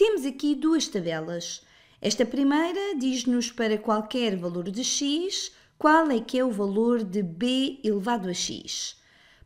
Temos aqui duas tabelas. Esta primeira diz-nos para qualquer valor de x qual é que é o valor de b elevado a x.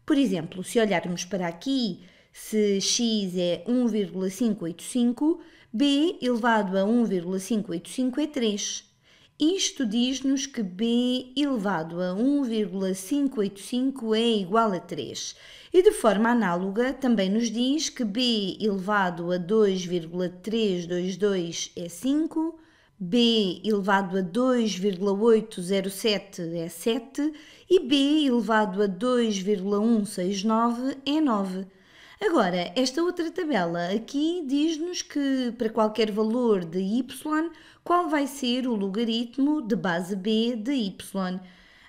Por exemplo, se olharmos para aqui, se x é 1,585, b elevado a 1,585 é 3. Isto diz-nos que b elevado a 1,585 é igual a 3. E de forma análoga, também nos diz que b elevado a 2,322 é 5, b elevado a 2,807 é 7 e b elevado a 2,169 é 9. Agora, esta outra tabela aqui diz-nos que para qualquer valor de y, qual vai ser o logaritmo de base b de y.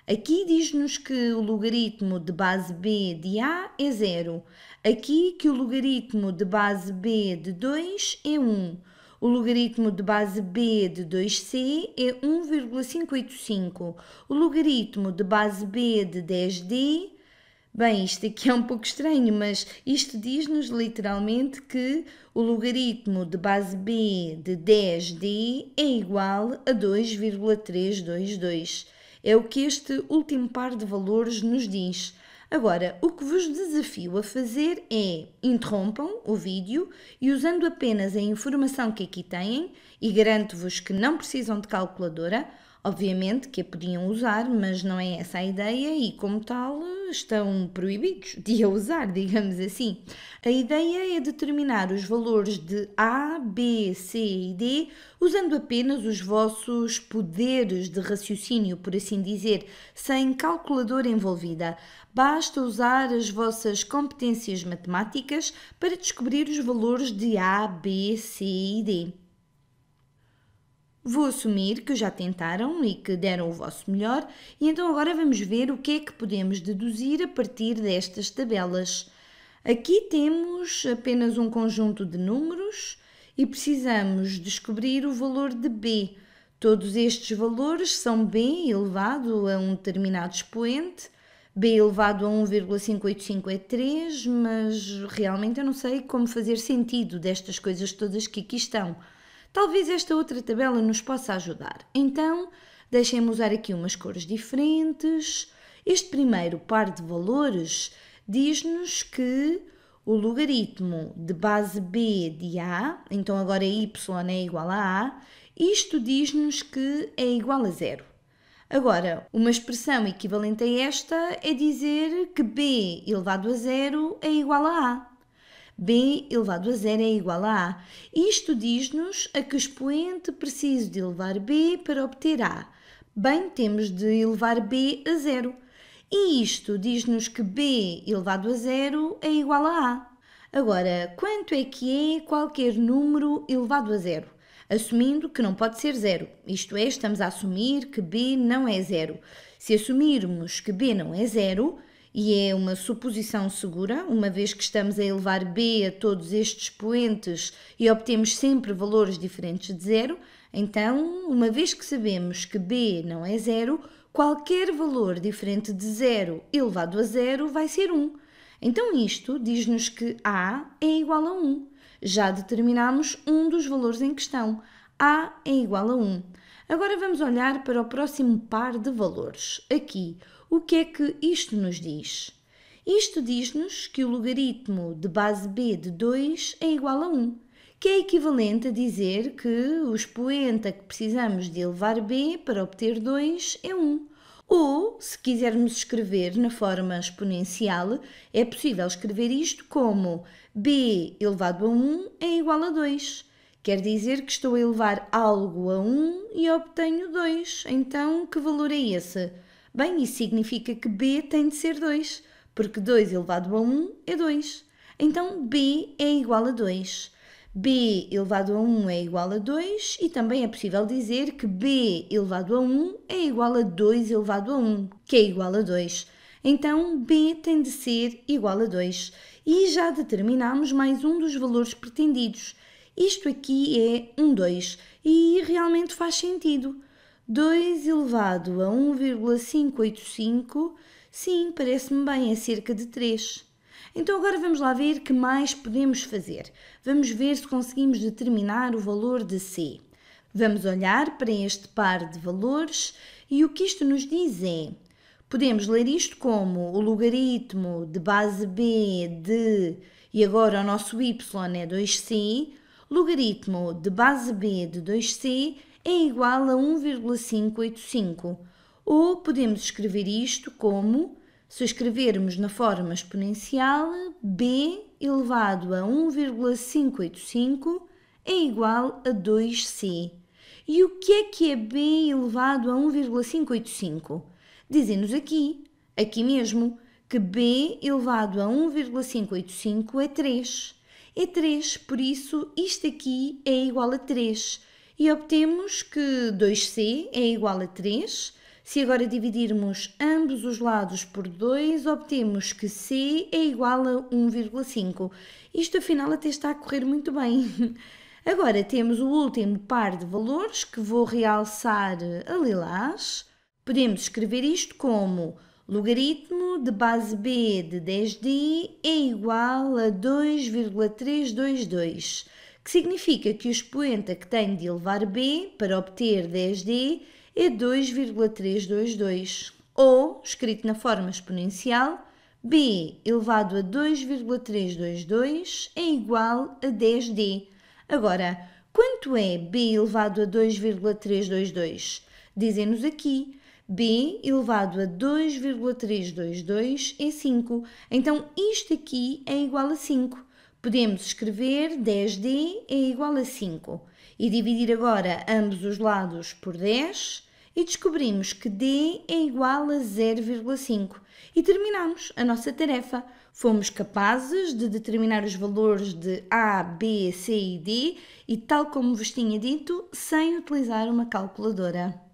Aqui diz-nos que o logaritmo de base b de a é zero. Aqui que o logaritmo de base b de 2 é 1. O logaritmo de base b de 2c é 1,585. O logaritmo de base b de 10d Bem, isto aqui é um pouco estranho, mas isto diz-nos literalmente que o logaritmo de base B de 10D é igual a 2,322. É o que este último par de valores nos diz. Agora, o que vos desafio a fazer é interrompam o vídeo e, usando apenas a informação que aqui têm, e garanto-vos que não precisam de calculadora. Obviamente que a podiam usar, mas não é essa a ideia e, como tal, estão proibidos de a usar, digamos assim. A ideia é determinar os valores de A, B, C e D usando apenas os vossos poderes de raciocínio, por assim dizer, sem calculadora envolvida. Basta usar as vossas competências matemáticas para descobrir os valores de A, B, C e D. Vou assumir que já tentaram e que deram o vosso melhor, e então agora vamos ver o que é que podemos deduzir a partir destas tabelas. Aqui temos apenas um conjunto de números e precisamos descobrir o valor de b. Todos estes valores são b elevado a um determinado expoente, b elevado a 1,585 é 3, mas realmente eu não sei como fazer sentido destas coisas todas que aqui estão. Talvez esta outra tabela nos possa ajudar. Então, deixem-me usar aqui umas cores diferentes. Este primeiro par de valores diz-nos que o logaritmo de base B de A, então agora Y é igual a A, isto diz-nos que é igual a zero. Agora, uma expressão equivalente a esta é dizer que B elevado a zero é igual a A b elevado a zero é igual a a. Isto diz-nos a que expoente preciso de elevar b para obter a. Bem, temos de elevar b a zero. E isto diz-nos que b elevado a zero é igual a a. Agora, quanto é que é qualquer número elevado a zero? assumindo que não pode ser zero, isto é, estamos a assumir que b não é zero. Se assumirmos que b não é zero, e é uma suposição segura, uma vez que estamos a elevar b a todos estes poentes e obtemos sempre valores diferentes de zero, então, uma vez que sabemos que b não é zero, qualquer valor diferente de zero elevado a zero vai ser 1. Então, isto diz-nos que a é igual a 1. Já determinamos um dos valores em questão. a é igual a 1. Agora vamos olhar para o próximo par de valores. Aqui, o que é que isto nos diz? Isto diz-nos que o logaritmo de base b de 2 é igual a 1, que é equivalente a dizer que o expoente a que precisamos de elevar b para obter 2 é 1. Ou, se quisermos escrever na forma exponencial, é possível escrever isto como b elevado a 1 é igual a 2. Quer dizer que estou a elevar algo a 1 e obtenho 2. Então, que valor é esse? Bem, isso significa que B tem de ser 2, porque 2 elevado a 1 é 2. Então, B é igual a 2. B elevado a 1 é igual a 2 e também é possível dizer que B elevado a 1 é igual a 2 elevado a 1, que é igual a 2. Então B tem de ser igual a 2. E já determinamos mais um dos valores pretendidos, isto aqui é um 2 e realmente faz sentido. 2 elevado a 1,585, sim, parece-me bem, é cerca de 3. Então agora vamos lá ver que mais podemos fazer. Vamos ver se conseguimos determinar o valor de C. Vamos olhar para este par de valores e o que isto nos diz é... Podemos ler isto como o logaritmo de base B de... E agora o nosso y é 2C logaritmo de base b de 2c é igual a 1,585, ou podemos escrever isto como, se escrevermos na forma exponencial, b elevado a 1,585 é igual a 2c. E o que é que é b elevado a 1,585? Dizem-nos aqui, aqui mesmo, que b elevado a 1,585 é 3 é 3, por isso isto aqui é igual a 3. E obtemos que 2c é igual a 3. Se agora dividirmos ambos os lados por 2, obtemos que c é igual a 1,5. Isto afinal até está a correr muito bem. Agora temos o último par de valores que vou realçar eh, a lilás. Podemos escrever isto como Logaritmo de base B de 10D é igual a 2,322, que significa que o expoente a que tenho de elevar B para obter 10D é 2,322, ou, escrito na forma exponencial, b elevado a 2,322 é igual a 10d. Agora, quanto é b elevado a 2,322? Dizem-nos aqui b elevado a 2,322 é 5. Então, isto aqui é igual a 5. Podemos escrever 10d é igual a 5. E dividir agora ambos os lados por 10 e descobrimos que d é igual a 0,5. E terminamos a nossa tarefa. Fomos capazes de determinar os valores de A, B, C e D e, tal como vos tinha dito, sem utilizar uma calculadora.